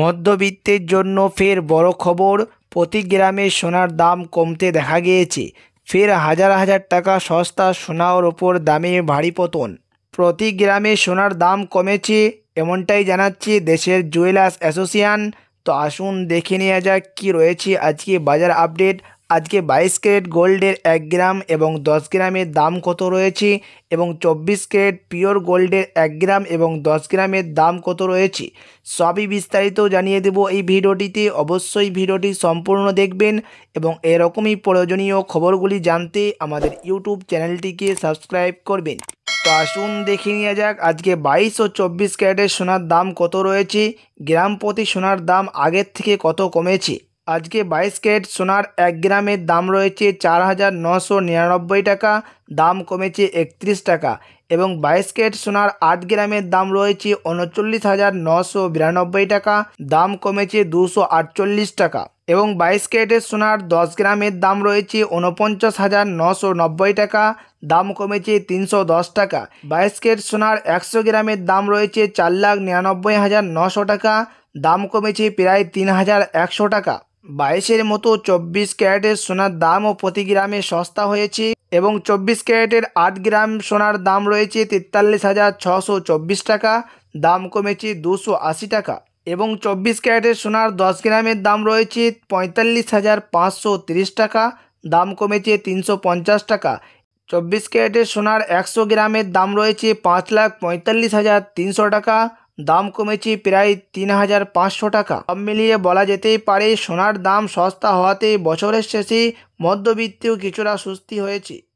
মধ্যবিত্তের জন্য ফের বড় খবর প্রতি গ্রামে সোনার দাম কমতে দেখা গিয়েছে ফের হাজার হাজার টাকা সস্তা সোনার ওপর দামে ভারী পতন প্রতি গ্রামে সোনার দাম কমেছে এমনটাই জানাচ্ছে দেশের জুয়েলার্স অ্যাসোসিয়েশন তো আসুন দেখে নেওয়া যাক কী রয়েছে আজকে বাজার আপডেট আজকে বাইশ ক্যারেট গোল্ডের এক গ্রাম এবং দশ গ্রামের দাম কত রয়েছে এবং চব্বিশ ক্যারেট পিওর গোল্ডের এক গ্রাম এবং দশ গ্রামের দাম কত রয়েছে সবই বিস্তারিত জানিয়ে দেব এই ভিডিওটিতে অবশ্যই ভিডিওটি সম্পূর্ণ দেখবেন এবং এরকমই প্রয়োজনীয় খবরগুলি জানতে আমাদের ইউটিউব চ্যানেলটিকে সাবস্ক্রাইব করবেন তো আসুন দেখে নিয়ে যাক আজকে বাইশ ও চব্বিশ ক্যারেটের সোনার দাম কত রয়েছে গ্রাম প্রতি সোনার দাম আগের থেকে কত কমেছে আজকে বাইশ ক্যারেট সোনার এক গ্রামের দাম রয়েছে চার হাজার নশো নিরানব্বই টাকা দাম কমেছে একত্রিশ টাকা এবং বাইশ ক্যারেট সোনার আট গ্রামের দাম রয়েছে উনচল্লিশ হাজার নশো বিরানব্বই টাকা দাম কমেছে দুশো আটচল্লিশ টাকা এবং বাইশ ক্যারেটের সোনার দশ গ্রামের দাম রয়েছে উনপঞ্চাশ হাজার নশো নব্বই টাকা দাম কমেছে তিনশো দশ টাকা বাইশ ক্যারেট সোনার একশো গ্রামের দাম রয়েছে চার লাখ নিরানব্বই হাজার নশো টাকা দাম কমেছে প্রায় তিন হাজার একশো টাকা বাইশের মতো চব্বিশ ক্যারেটের সোনার দামও প্রতি গ্রামে সস্তা হয়েছে এবং চব্বিশ ক্যারেটের আট গ্রাম সোনার দাম রয়েছে তেতাল্লিশ হাজার ছশো চব্বিশ টাকা দাম কমেছে দুশো আশি টাকা এবং চব্বিশ ক্যারেটের সোনার দশ গ্রামের দাম রয়েছে পঁয়তাল্লিশ হাজার পাঁচশো তিরিশ টাকা দাম কমেছে তিনশো পঞ্চাশ টাকা চব্বিশ ক্যারেটের সোনার একশো গ্রামের দাম রয়েছে পাঁচ লাখ পঁয়তাল্লিশ হাজার তিনশো টাকা দাম কমেছে প্রায় তিন হাজার পাঁচশো টাকা সব মিলিয়ে বলা যেতেই পারে সোনার দাম সস্তা হওয়াতে বছরের শেষে মধ্যবিত্তেও কিছুটা সুস্থি হয়েছে